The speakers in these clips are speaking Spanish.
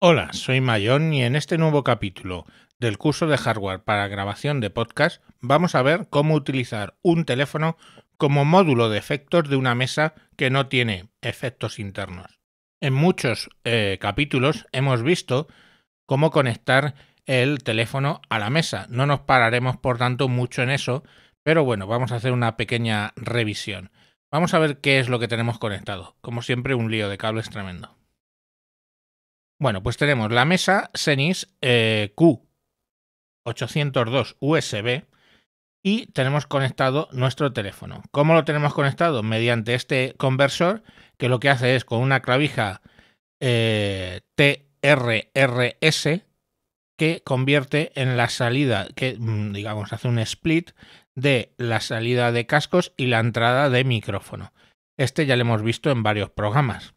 Hola, soy Mayón y en este nuevo capítulo del curso de hardware para grabación de podcast vamos a ver cómo utilizar un teléfono como módulo de efectos de una mesa que no tiene efectos internos. En muchos eh, capítulos hemos visto cómo conectar el teléfono a la mesa. No nos pararemos por tanto mucho en eso, pero bueno, vamos a hacer una pequeña revisión. Vamos a ver qué es lo que tenemos conectado. Como siempre, un lío de cables tremendo. Bueno, pues tenemos la mesa Senis eh, Q802 USB y tenemos conectado nuestro teléfono. ¿Cómo lo tenemos conectado? Mediante este conversor que lo que hace es con una clavija eh, TRRS que convierte en la salida, que mm, digamos hace un split de la salida de cascos y la entrada de micrófono. Este ya lo hemos visto en varios programas.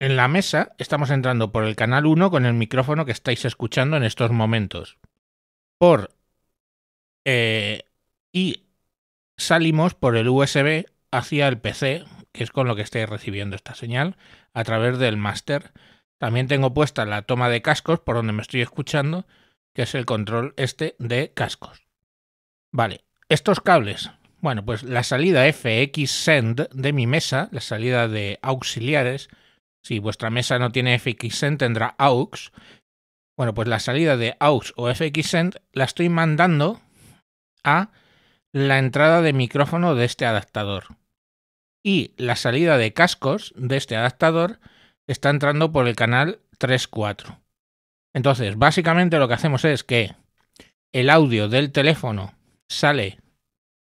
En la mesa estamos entrando por el canal 1 con el micrófono que estáis escuchando en estos momentos. Por eh, y salimos por el USB hacia el PC, que es con lo que estáis recibiendo esta señal, a través del master. También tengo puesta la toma de cascos por donde me estoy escuchando, que es el control este de cascos. Vale, estos cables. Bueno, pues la salida FX Send de mi mesa, la salida de auxiliares, si vuestra mesa no tiene FXSend, tendrá AUX. Bueno, pues la salida de AUX o FXSend la estoy mandando a la entrada de micrófono de este adaptador. Y la salida de cascos de este adaptador está entrando por el canal 3.4. Entonces, básicamente lo que hacemos es que el audio del teléfono sale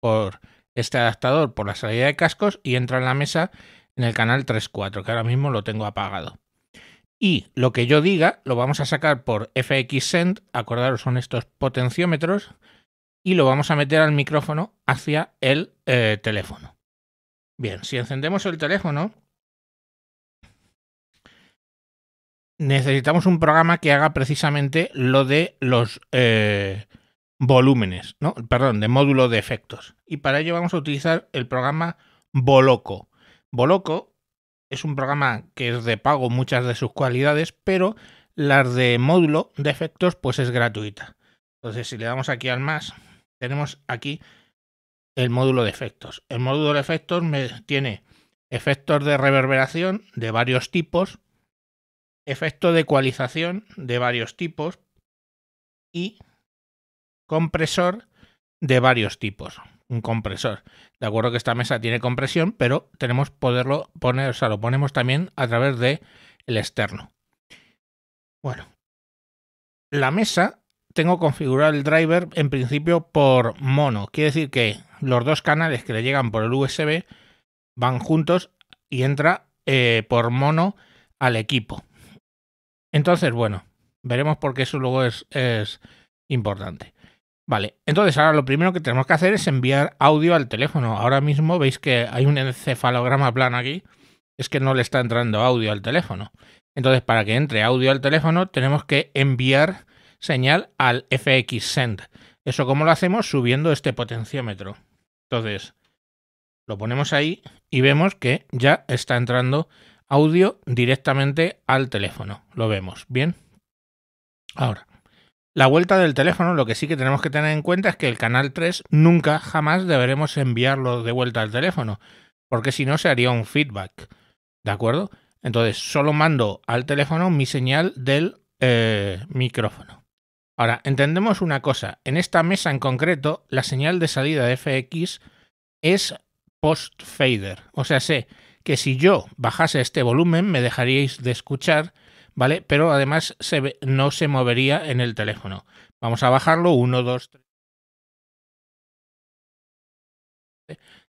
por este adaptador, por la salida de cascos y entra en la mesa en el canal 3.4, que ahora mismo lo tengo apagado. Y lo que yo diga lo vamos a sacar por FX Send, acordaros son estos potenciómetros, y lo vamos a meter al micrófono hacia el eh, teléfono. Bien, si encendemos el teléfono, necesitamos un programa que haga precisamente lo de los eh, volúmenes, ¿no? Perdón, de módulo de efectos. Y para ello vamos a utilizar el programa Voloco. Boloco es un programa que es de pago muchas de sus cualidades, pero las de módulo de efectos pues es gratuita. Entonces si le damos aquí al más, tenemos aquí el módulo de efectos. El módulo de efectos me tiene efectos de reverberación de varios tipos, efecto de ecualización de varios tipos y compresor de varios tipos. Un compresor. De acuerdo que esta mesa tiene compresión, pero tenemos poderlo poner, o sea, lo ponemos también a través de el externo. Bueno, la mesa tengo configurado el driver en principio por mono. Quiere decir que los dos canales que le llegan por el USB van juntos y entra eh, por mono al equipo. Entonces, bueno, veremos por qué eso luego es, es importante. Vale, entonces ahora lo primero que tenemos que hacer es enviar audio al teléfono. Ahora mismo veis que hay un encefalograma plano aquí, es que no le está entrando audio al teléfono. Entonces, para que entre audio al teléfono, tenemos que enviar señal al FX Send. Eso cómo lo hacemos subiendo este potenciómetro. Entonces, lo ponemos ahí y vemos que ya está entrando audio directamente al teléfono. Lo vemos, ¿bien? Ahora, la vuelta del teléfono, lo que sí que tenemos que tener en cuenta es que el canal 3 nunca, jamás deberemos enviarlo de vuelta al teléfono, porque si no se haría un feedback. ¿De acuerdo? Entonces, solo mando al teléfono mi señal del eh, micrófono. Ahora, entendemos una cosa. En esta mesa en concreto, la señal de salida de FX es post-fader. O sea, sé que si yo bajase este volumen, me dejaríais de escuchar ¿vale? Pero además no se movería en el teléfono. Vamos a bajarlo, 1, 2, 3.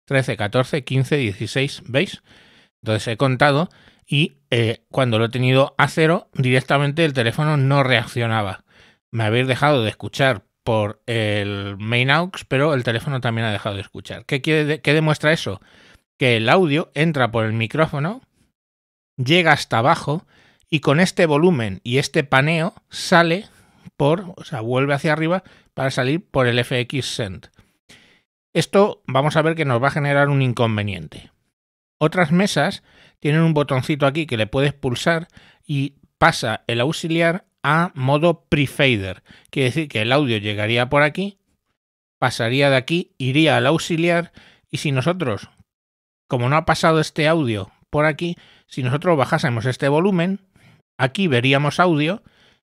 13, 14, 15, 16, ¿veis? Entonces he contado y eh, cuando lo he tenido a cero, directamente el teléfono no reaccionaba. Me habéis dejado de escuchar por el main aux, pero el teléfono también ha dejado de escuchar. ¿Qué, ¿Qué demuestra eso? Que el audio entra por el micrófono, llega hasta abajo y con este volumen y este paneo sale por, o sea, vuelve hacia arriba para salir por el FX Send. Esto vamos a ver que nos va a generar un inconveniente. Otras mesas tienen un botoncito aquí que le puedes pulsar y pasa el auxiliar a modo prefader. Quiere decir que el audio llegaría por aquí, pasaría de aquí, iría al auxiliar y si nosotros, como no ha pasado este audio por aquí, si nosotros bajásemos este volumen, Aquí veríamos audio,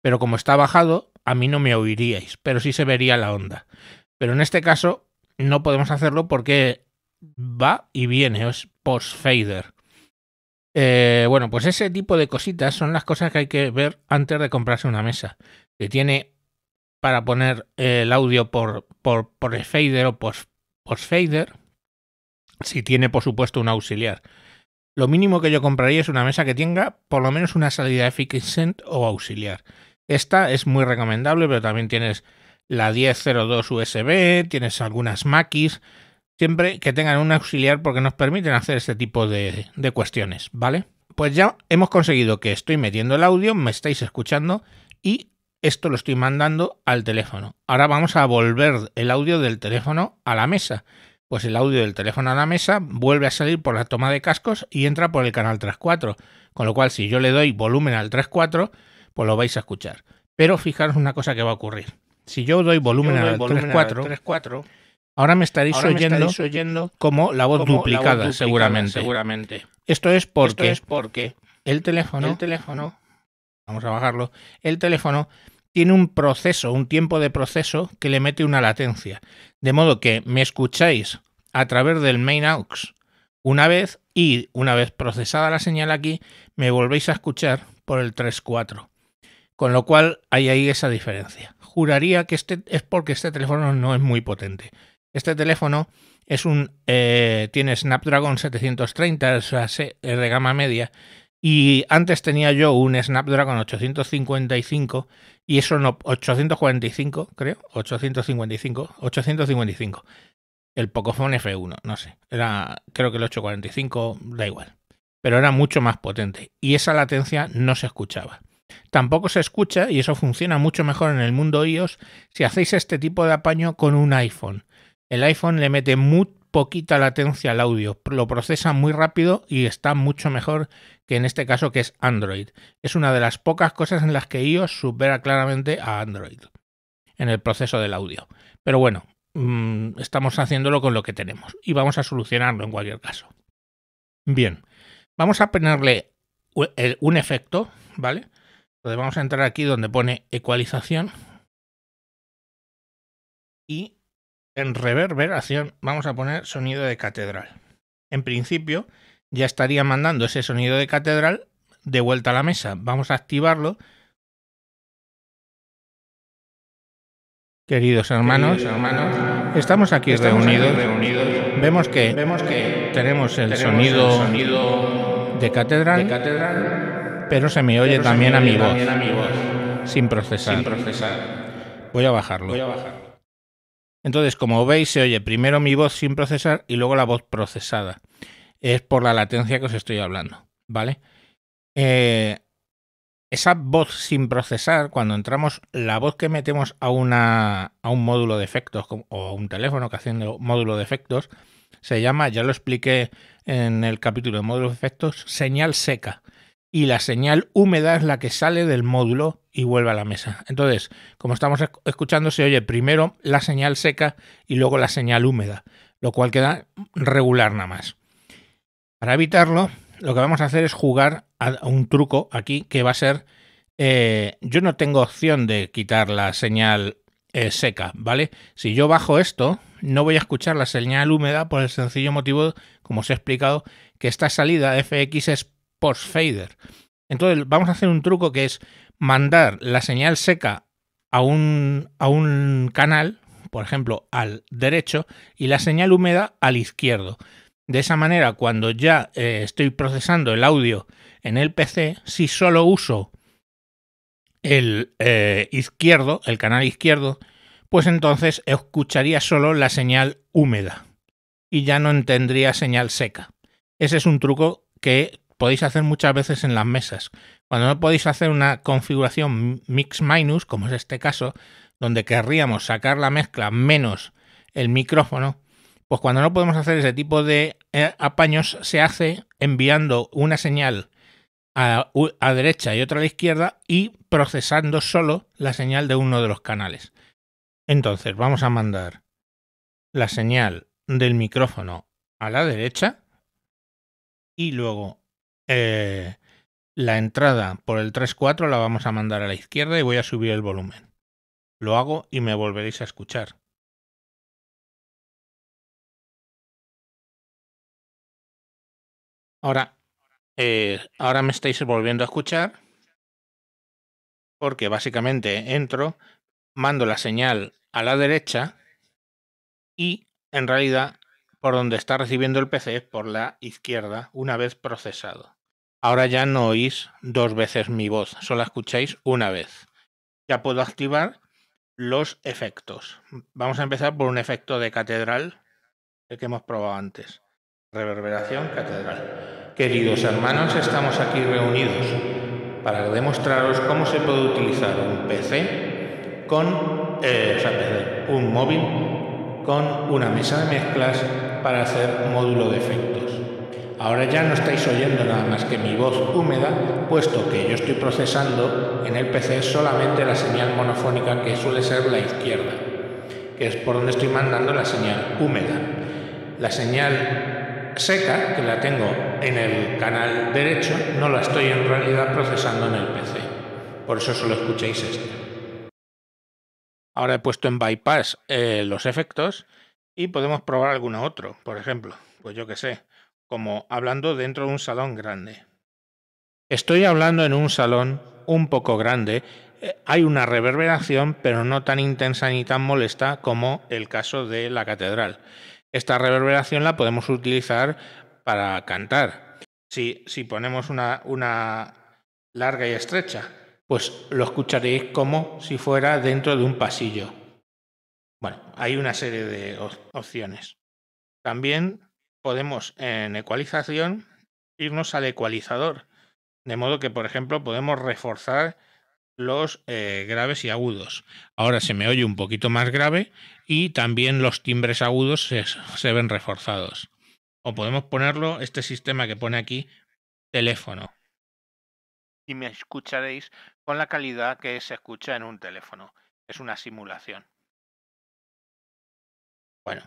pero como está bajado, a mí no me oiríais, pero sí se vería la onda. Pero en este caso no podemos hacerlo porque va y viene, es post-fader. Eh, bueno, pues ese tipo de cositas son las cosas que hay que ver antes de comprarse una mesa, que tiene para poner eh, el audio por, por, por el fader o post-fader, si tiene por supuesto un auxiliar. Lo mínimo que yo compraría es una mesa que tenga por lo menos una salida eficient o auxiliar. Esta es muy recomendable, pero también tienes la 1002 USB, tienes algunas Macis, siempre que tengan un auxiliar porque nos permiten hacer este tipo de, de cuestiones, ¿vale? Pues ya hemos conseguido que estoy metiendo el audio, me estáis escuchando y esto lo estoy mandando al teléfono. Ahora vamos a volver el audio del teléfono a la mesa pues el audio del teléfono a la mesa vuelve a salir por la toma de cascos y entra por el canal 3.4, con lo cual si yo le doy volumen al 3.4, pues lo vais a escuchar. Pero fijaros una cosa que va a ocurrir. Si yo doy volumen, al, volumen 3.4, ahora me estaréis, oyendo, como la voz, duplicada, seguramente. Esto es porque, es porque el, el teléfono, vamos a bajarlo, el teléfono tiene un proceso, un tiempo de proceso que le mete una latencia. De modo que me escucháis a través del main aux una vez y una vez procesada la señal aquí, me volvéis a escuchar por el 3.4. Con lo cual hay ahí esa diferencia. Juraría que este es porque este teléfono no es muy potente. Este teléfono es un, eh, tiene Snapdragon 730, o sea, es de gama media, y antes tenía yo un Snapdragon 855 y eso no, 845, creo, 855, 855. El Pocophone F1, no sé, era creo que el 845, da igual, pero era mucho más potente y esa latencia no se escuchaba. Tampoco se escucha y eso funciona mucho mejor en el mundo iOS si hacéis este tipo de apaño con un iPhone. El iPhone le mete muy poquita latencia al audio, lo procesa muy rápido y está mucho mejor en este caso que es Android. Es una de las pocas cosas en las que iOS supera claramente a Android en el proceso del audio. Pero bueno, mm, estamos haciéndolo con lo que tenemos y vamos a solucionarlo en cualquier caso. Bien, vamos a ponerle un efecto, ¿vale? Entonces vamos a entrar aquí donde pone ecualización y en reverberación vamos a poner sonido de catedral. En principio, ya estaría mandando ese sonido de catedral de vuelta a la mesa. Vamos a activarlo. Queridos hermanos, estamos aquí reunidos. Vemos que, tenemos el, sonido, de, catedral, pero se me oye, también, a mi voz, sin procesar. Voy a bajarlo. Entonces, como veis, se oye primero mi voz sin procesar y luego la voz procesada es por la latencia que os estoy hablando, ¿vale? Eh, esa voz sin procesar, cuando entramos, la voz que metemos a, a un módulo de efectos o a un teléfono que haciendo módulo de efectos, se llama, ya lo expliqué en el capítulo de módulos de efectos, señal seca. Y la señal húmeda es la que sale del módulo y vuelve a la mesa. Entonces, como estamos escuchando, se oye primero la señal seca y luego la señal húmeda, lo cual queda regular nada más. Para evitarlo, lo que vamos a hacer es jugar a un truco aquí que va a ser... Eh, yo no tengo opción de quitar la señal eh, seca, ¿vale? Si yo bajo esto, no voy a escuchar la señal húmeda por el sencillo motivo, como os he explicado, que esta salida FX es post-fader. Entonces vamos a hacer un truco que es mandar la señal seca a un, a un canal, por ejemplo, al derecho, y la señal húmeda al izquierdo. De esa manera, cuando ya eh, estoy procesando el audio en el PC, si solo uso el eh, izquierdo, el canal izquierdo, pues entonces escucharía solo la señal húmeda y ya no entendría señal seca. Ese es un truco que podéis hacer muchas veces en las mesas. Cuando no podéis hacer una configuración mix-minus, como es este caso, donde querríamos sacar la mezcla menos el micrófono, pues cuando no podemos hacer ese tipo de eh, apaños, se hace enviando una señal a, derecha y otra a la izquierda y procesando solo la señal de uno de los canales. Entonces, vamos a mandar la señal del micrófono a la derecha y luego eh, la entrada por el 3.4 la vamos a mandar a la izquierda y voy a subir el volumen. Lo hago y me volveréis a escuchar. Ahora, eh, ahora me estáis volviendo a escuchar porque básicamente entro, mando la señal a la derecha y en realidad por donde está recibiendo el PC es por la izquierda una vez procesado. Ahora ya no oís dos veces mi voz, solo escucháis una vez. Ya puedo activar los efectos. Vamos a empezar por un efecto de catedral, el que hemos probado antes. Reverberación Catedral. Queridos hermanos, estamos aquí reunidos para demostraros cómo se puede utilizar un PC con eh, un móvil con una mesa de mezclas para hacer módulo de efectos. Ahora ya no estáis oyendo nada más que mi voz húmeda, puesto que yo estoy procesando en el PC solamente la señal monofónica que suele ser la izquierda, que es por donde estoy mandando la señal húmeda. La señal seca, que la tengo en el canal derecho, no la estoy en realidad procesando en el PC. Por eso solo escucháis esto. Ahora he puesto en bypass eh, los efectos y podemos probar alguno otro, por ejemplo, pues yo que sé, como hablando dentro de un salón grande. Estoy hablando en un salón un poco grande, eh, hay una reverberación, pero no tan intensa ni tan molesta como el caso de la catedral. Esta reverberación la podemos utilizar para cantar. Si, ponemos una, una larga y estrecha, pues lo escucharéis como si fuera dentro de un pasillo. Bueno, hay una serie de opciones. También podemos en ecualización irnos al ecualizador, de modo que, por ejemplo, podemos reforzar los eh, graves y agudos. Ahora se me oye un poquito más grave y también los timbres agudos se, ven reforzados. O podemos ponerlo, este sistema que pone aquí, teléfono. Y me escucharéis con la calidad que se escucha en un teléfono. Es una simulación. Bueno,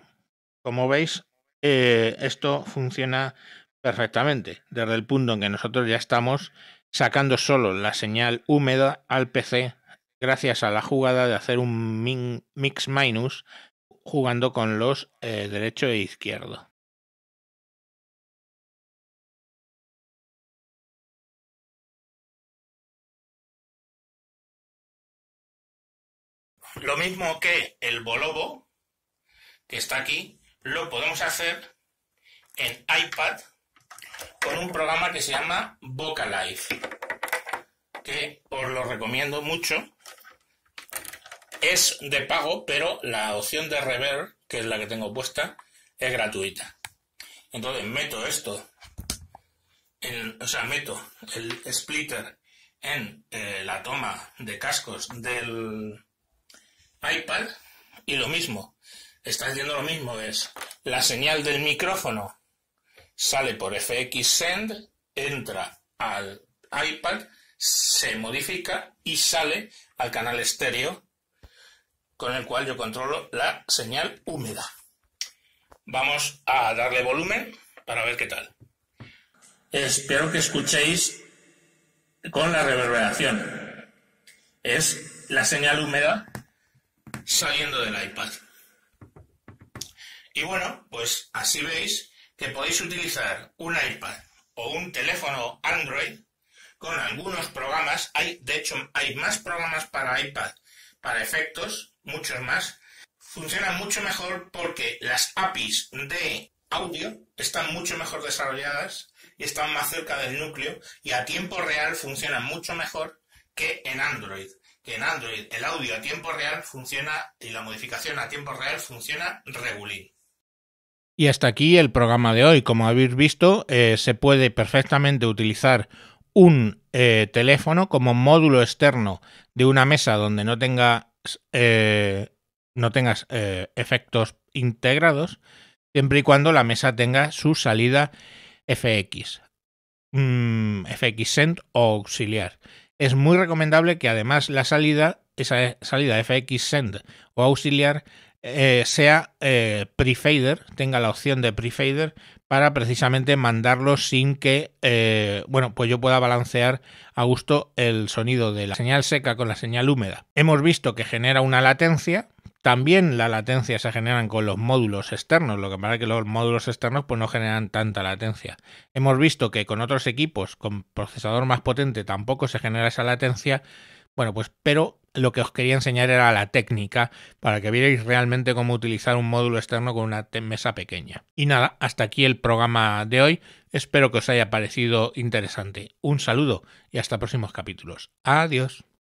como veis, eh, esto funciona perfectamente. Desde el punto en que nosotros ya estamos sacando solo la señal húmeda al PC gracias a la jugada de hacer un mix minus jugando con los eh, derecho e izquierdo. Lo mismo que el bolobo, que está aquí, lo podemos hacer en iPad con un programa que se llama Vocalife que os lo recomiendo mucho. Es de pago, pero la opción de rever, que es la que tengo puesta, es gratuita. Entonces meto esto, o sea, meto el splitter en eh, la toma de cascos del iPad y lo mismo, está haciendo lo mismo, es la señal del micrófono sale por FX Send, entra al iPad, se modifica y sale al canal estéreo con el cual yo controlo la señal húmeda. Vamos a darle volumen para ver qué tal. Espero que escuchéis con la reverberación. Es la señal húmeda saliendo del iPad. Y bueno, pues así veis que podéis utilizar un iPad o un teléfono Android con algunos programas. Hay, de hecho, hay más programas para iPad, para efectos, muchos más. Funcionan mucho mejor porque las APIs de audio están mucho mejor desarrolladas y están más cerca del núcleo y a tiempo real funcionan mucho mejor que en Android. Que en Android el audio a tiempo real funciona y la modificación a tiempo real funciona regulín. Y hasta aquí el programa de hoy. Como habéis visto, eh, se puede perfectamente utilizar un eh, teléfono como módulo externo de una mesa donde no tengas, eh, no tengas efectos integrados, siempre y cuando la mesa tenga su salida FX, mm, FX Send o auxiliar. Es muy recomendable que además la salida, esa salida FX Send o auxiliar, eh, sea eh, pre-fader, tenga la opción de prefader para precisamente mandarlo sin que, eh, bueno, pues yo pueda balancear a gusto el sonido de la señal seca con la señal húmeda. Hemos visto que genera una latencia. También la latencia se genera con los módulos externos, lo que pasa es que los módulos externos pues no generan tanta latencia. Hemos visto que con otros equipos con procesador más potente tampoco se genera esa latencia, bueno, pues pero lo que os quería enseñar era la técnica para que vierais realmente cómo utilizar un módulo externo con una mesa pequeña. Y nada, hasta aquí el programa de hoy. Espero que os haya parecido interesante. Un saludo y hasta próximos capítulos. Adiós.